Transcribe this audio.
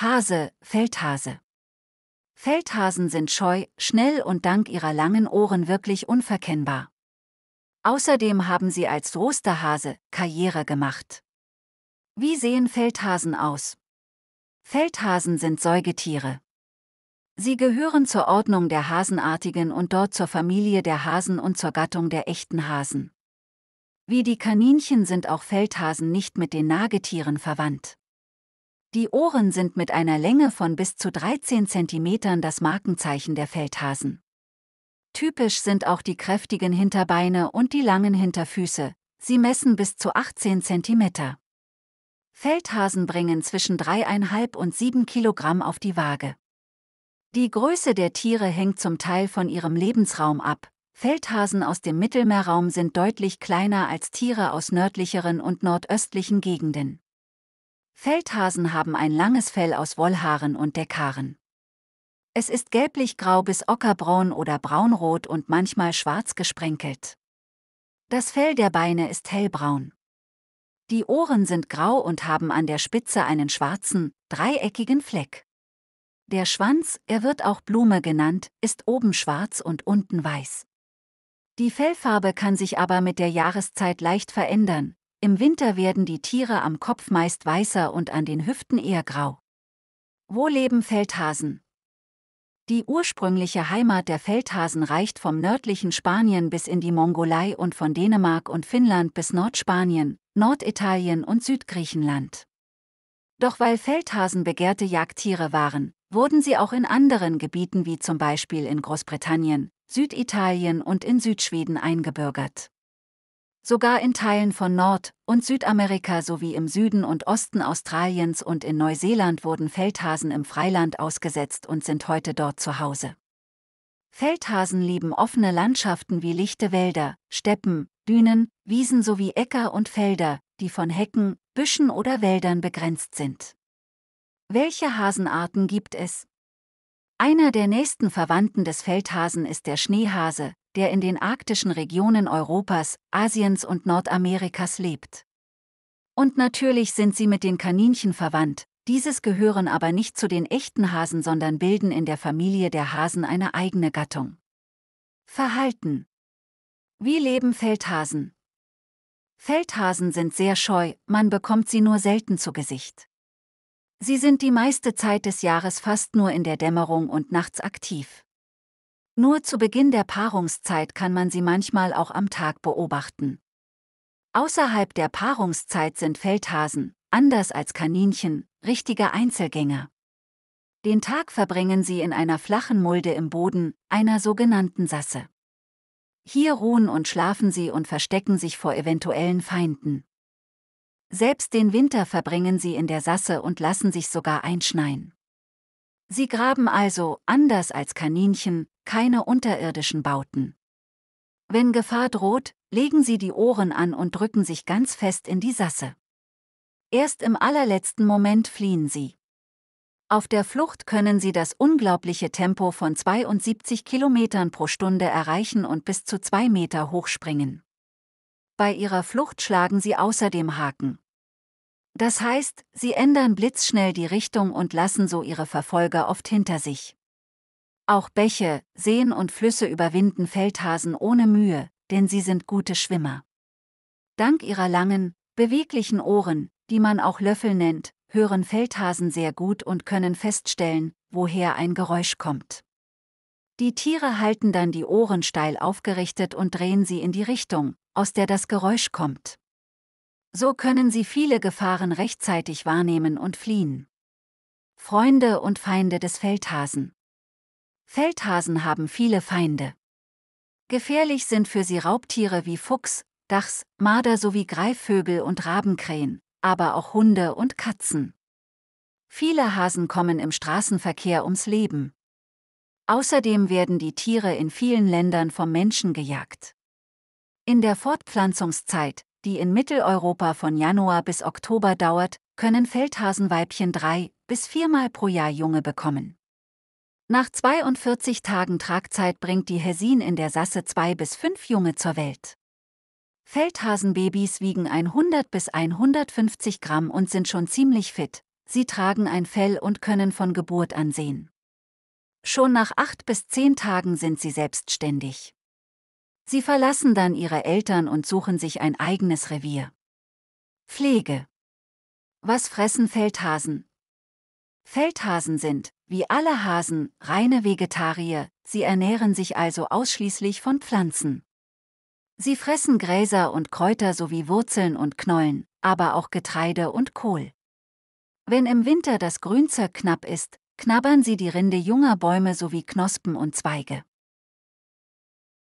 Hase, Feldhase. Feldhasen sind scheu, schnell und dank ihrer langen Ohren wirklich unverkennbar. Außerdem haben sie als Rosterhase Karriere gemacht. Wie sehen Feldhasen aus? Feldhasen sind Säugetiere. Sie gehören zur Ordnung der Hasenartigen und dort zur Familie der Hasen und zur Gattung der echten Hasen. Wie die Kaninchen sind auch Feldhasen nicht mit den Nagetieren verwandt. Die Ohren sind mit einer Länge von bis zu 13 cm das Markenzeichen der Feldhasen. Typisch sind auch die kräftigen Hinterbeine und die langen Hinterfüße, sie messen bis zu 18 cm. Feldhasen bringen zwischen 3,5 und 7 kg auf die Waage. Die Größe der Tiere hängt zum Teil von ihrem Lebensraum ab. Feldhasen aus dem Mittelmeerraum sind deutlich kleiner als Tiere aus nördlicheren und nordöstlichen Gegenden. Feldhasen haben ein langes Fell aus Wollhaaren und Deckhaaren. Es ist gelblich-grau bis ockerbraun oder braunrot und manchmal schwarz gesprenkelt. Das Fell der Beine ist hellbraun. Die Ohren sind grau und haben an der Spitze einen schwarzen, dreieckigen Fleck. Der Schwanz, er wird auch Blume genannt, ist oben schwarz und unten weiß. Die Fellfarbe kann sich aber mit der Jahreszeit leicht verändern, im Winter werden die Tiere am Kopf meist weißer und an den Hüften eher grau. Wo leben Feldhasen? Die ursprüngliche Heimat der Feldhasen reicht vom nördlichen Spanien bis in die Mongolei und von Dänemark und Finnland bis Nordspanien, Norditalien und Südgriechenland. Doch weil Feldhasen begehrte Jagdtiere waren, wurden sie auch in anderen Gebieten wie zum Beispiel in Großbritannien, Süditalien und in Südschweden eingebürgert sogar in Teilen von Nord- und Südamerika sowie im Süden und Osten Australiens und in Neuseeland wurden Feldhasen im Freiland ausgesetzt und sind heute dort zu Hause. Feldhasen lieben offene Landschaften wie lichte Wälder, Steppen, Dünen, Wiesen sowie Äcker und Felder, die von Hecken, Büschen oder Wäldern begrenzt sind. Welche Hasenarten gibt es? Einer der nächsten Verwandten des Feldhasen ist der Schneehase, der in den arktischen Regionen Europas, Asiens und Nordamerikas lebt. Und natürlich sind sie mit den Kaninchen verwandt, dieses gehören aber nicht zu den echten Hasen, sondern bilden in der Familie der Hasen eine eigene Gattung. Verhalten Wie leben Feldhasen? Feldhasen sind sehr scheu, man bekommt sie nur selten zu Gesicht. Sie sind die meiste Zeit des Jahres fast nur in der Dämmerung und nachts aktiv. Nur zu Beginn der Paarungszeit kann man sie manchmal auch am Tag beobachten. Außerhalb der Paarungszeit sind Feldhasen, anders als Kaninchen, richtige Einzelgänger. Den Tag verbringen sie in einer flachen Mulde im Boden, einer sogenannten Sasse. Hier ruhen und schlafen sie und verstecken sich vor eventuellen Feinden. Selbst den Winter verbringen sie in der Sasse und lassen sich sogar einschneien. Sie graben also, anders als Kaninchen, keine unterirdischen Bauten. Wenn Gefahr droht, legen Sie die Ohren an und drücken sich ganz fest in die Sasse. Erst im allerletzten Moment fliehen Sie. Auf der Flucht können Sie das unglaubliche Tempo von 72 Kilometern pro Stunde erreichen und bis zu zwei Meter hochspringen. Bei Ihrer Flucht schlagen Sie außerdem Haken. Das heißt, Sie ändern blitzschnell die Richtung und lassen so Ihre Verfolger oft hinter sich. Auch Bäche, Seen und Flüsse überwinden Feldhasen ohne Mühe, denn sie sind gute Schwimmer. Dank ihrer langen, beweglichen Ohren, die man auch Löffel nennt, hören Feldhasen sehr gut und können feststellen, woher ein Geräusch kommt. Die Tiere halten dann die Ohren steil aufgerichtet und drehen sie in die Richtung, aus der das Geräusch kommt. So können sie viele Gefahren rechtzeitig wahrnehmen und fliehen. Freunde und Feinde des Feldhasen Feldhasen haben viele Feinde. Gefährlich sind für sie Raubtiere wie Fuchs, Dachs, Marder sowie Greifvögel und Rabenkrähen, aber auch Hunde und Katzen. Viele Hasen kommen im Straßenverkehr ums Leben. Außerdem werden die Tiere in vielen Ländern vom Menschen gejagt. In der Fortpflanzungszeit, die in Mitteleuropa von Januar bis Oktober dauert, können Feldhasenweibchen drei bis viermal pro Jahr Junge bekommen. Nach 42 Tagen Tragzeit bringt die Häsin in der Sasse zwei bis fünf Junge zur Welt. Feldhasenbabys wiegen 100 bis 150 Gramm und sind schon ziemlich fit, sie tragen ein Fell und können von Geburt an sehen. Schon nach acht bis zehn Tagen sind sie selbstständig. Sie verlassen dann ihre Eltern und suchen sich ein eigenes Revier. Pflege. Was fressen Feldhasen? Feldhasen sind, wie alle Hasen, reine Vegetarier, sie ernähren sich also ausschließlich von Pflanzen. Sie fressen Gräser und Kräuter sowie Wurzeln und Knollen, aber auch Getreide und Kohl. Wenn im Winter das Grünzeug knapp ist, knabbern sie die Rinde junger Bäume sowie Knospen und Zweige.